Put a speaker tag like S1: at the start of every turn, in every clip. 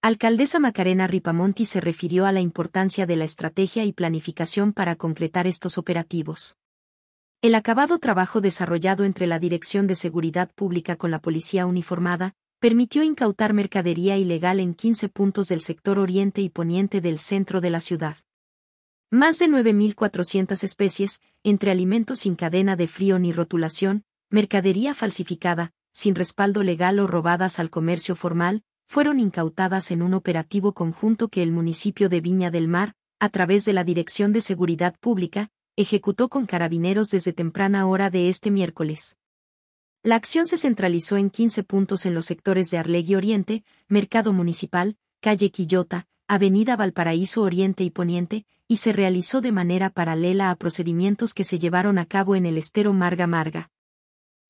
S1: Alcaldesa Macarena Ripamonti se refirió a la importancia de la estrategia y planificación para concretar estos operativos. El acabado trabajo desarrollado entre la Dirección de Seguridad Pública con la Policía Uniformada permitió incautar mercadería ilegal en 15 puntos del sector oriente y poniente del centro de la ciudad. Más de 9.400 especies, entre alimentos sin cadena de frío ni rotulación, mercadería falsificada, sin respaldo legal o robadas al comercio formal, fueron incautadas en un operativo conjunto que el municipio de Viña del Mar, a través de la Dirección de Seguridad Pública, ejecutó con carabineros desde temprana hora de este miércoles. La acción se centralizó en 15 puntos en los sectores de Arlegui Oriente, Mercado Municipal, Calle Quillota, Avenida Valparaíso Oriente y Poniente, y se realizó de manera paralela a procedimientos que se llevaron a cabo en el estero Marga Marga.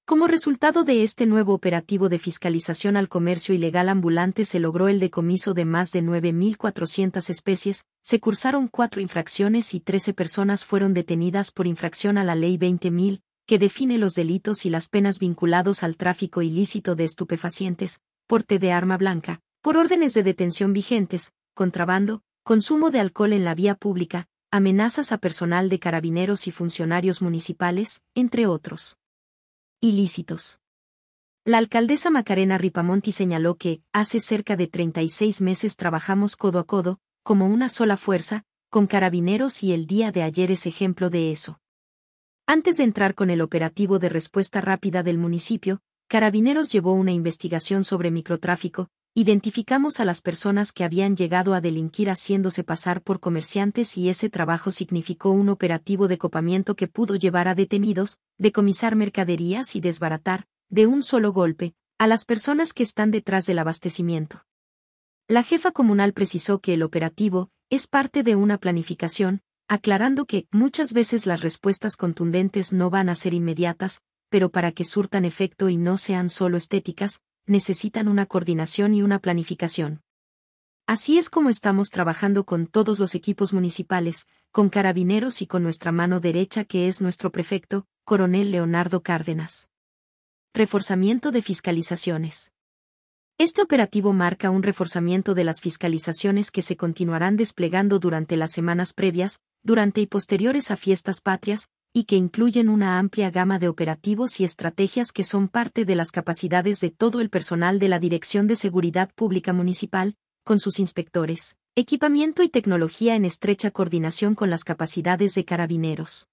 S1: Como resultado de este nuevo operativo de fiscalización al comercio ilegal ambulante se logró el decomiso de más de 9.400 especies, se cursaron cuatro infracciones y 13 personas fueron detenidas por infracción a la Ley 20.000, que define los delitos y las penas vinculados al tráfico ilícito de estupefacientes, porte de arma blanca, por órdenes de detención vigentes, contrabando, consumo de alcohol en la vía pública, amenazas a personal de carabineros y funcionarios municipales, entre otros ilícitos. La alcaldesa Macarena Ripamonti señaló que, hace cerca de 36 meses trabajamos codo a codo, como una sola fuerza, con carabineros y el día de ayer es ejemplo de eso. Antes de entrar con el operativo de respuesta rápida del municipio, Carabineros llevó una investigación sobre microtráfico, Identificamos a las personas que habían llegado a delinquir haciéndose pasar por comerciantes y ese trabajo significó un operativo de copamiento que pudo llevar a detenidos, decomisar mercaderías y desbaratar, de un solo golpe, a las personas que están detrás del abastecimiento. La jefa comunal precisó que el operativo es parte de una planificación, aclarando que muchas veces las respuestas contundentes no van a ser inmediatas, pero para que surtan efecto y no sean solo estéticas, necesitan una coordinación y una planificación. Así es como estamos trabajando con todos los equipos municipales, con carabineros y con nuestra mano derecha que es nuestro prefecto, coronel Leonardo Cárdenas. Reforzamiento de fiscalizaciones. Este operativo marca un reforzamiento de las fiscalizaciones que se continuarán desplegando durante las semanas previas, durante y posteriores a fiestas patrias, y que incluyen una amplia gama de operativos y estrategias que son parte de las capacidades de todo el personal de la Dirección de Seguridad Pública Municipal, con sus inspectores, equipamiento y tecnología en estrecha coordinación con las capacidades de carabineros.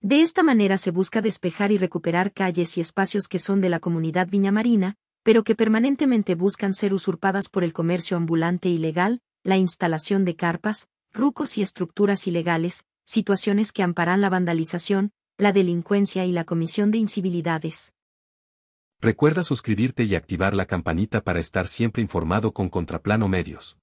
S1: De esta manera se busca despejar y recuperar calles y espacios que son de la comunidad viñamarina, pero que permanentemente buscan ser usurpadas por el comercio ambulante ilegal, la instalación de carpas, rucos y estructuras ilegales, situaciones que amparan la vandalización, la delincuencia y la comisión de incivilidades. Recuerda suscribirte y activar la campanita para estar siempre informado con Contraplano Medios.